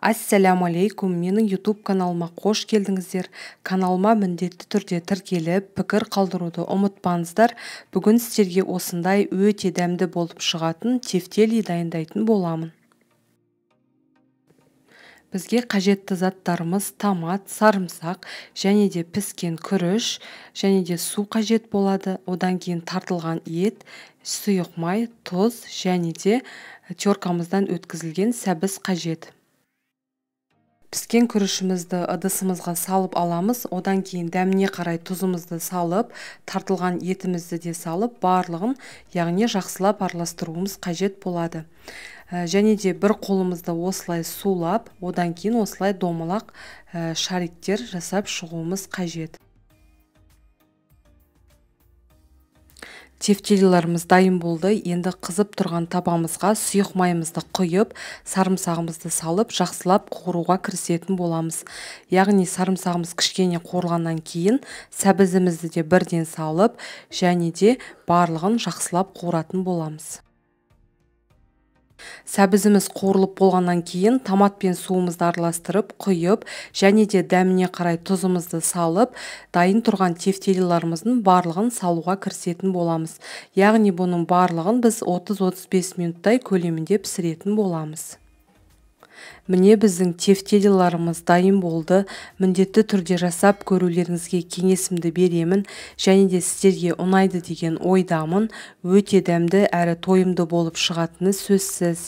ассаламу алейкум менің YouTube каналыма қош келдіңіздер каналыма міндетті түрде тіркеліп пікір қалдыруды ұмытпаңыздар бүгін сіздерге осындай өте дәмді болып шығатын тефтели дайындайтын боламын бізге қажетті заттарымыз томат сарымсақ және де піскен күріш және де су қажет болады одан кейін тартылған ет сұйық май тұз және де теркамыздан өткізілген сәбіз қажет піскен күрішімізді ыдысымызға салып аламыз одан кейін дәміне қарай тұзымызды салып тартылған етімізді де салып барлығын яғни жақсылап араластыруымыз қажет болады ә, және де бір қолымызды осылай сулап одан кейін осылай домалақ ә, шариктер жасап шығуымыз қажет тефтелиларымыз дайын болды енді қызып тұрған табамызға сұйық майымызды құйып сарымсағымызды салып жақсылап қуыруға кірісетін боламыз яғни сарымсағымыз кішкене қуырылғаннан кейін сәбізімізді де бірден салып және де барлығын жақсылап қуыратын боламыз сәбізіміз қуырылып болғаннан кейін томат пен суымызды араластырып құйып және де дәміне қарай тұзымызды салып дайын тұрған тефтелиларымыздың барлығын салуға кірісетін боламыз яғни бұның барлығын біз 30-35 минуттай көлемінде пісіретін боламыз міне біздің тефтелеларымыз дайын болды міндетті түрде жасап көрулеріңізге кеңесімді беремін және де сіздерге ұнайды деген ойдамын өте дәмді әрі тойымды болып шығатыны сөзсіз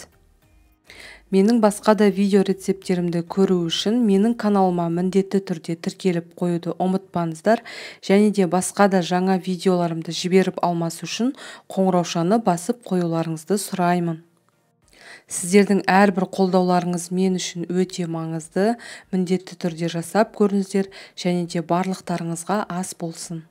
менің басқа да видео рецепттерімді көру үшін менің каналыма міндетті түрде тіркеліп қоюды ұмытпаңыздар және де басқа да жаңа видеоларымды жіберіп алмас үшін қоңыраушаны басып қоюларыңызды сұраймын сіздердің әрбір қолдауларыңыз мен үшін өте маңызды міндетті түрде жасап көріңіздер және де барлықтарыңызға ас болсын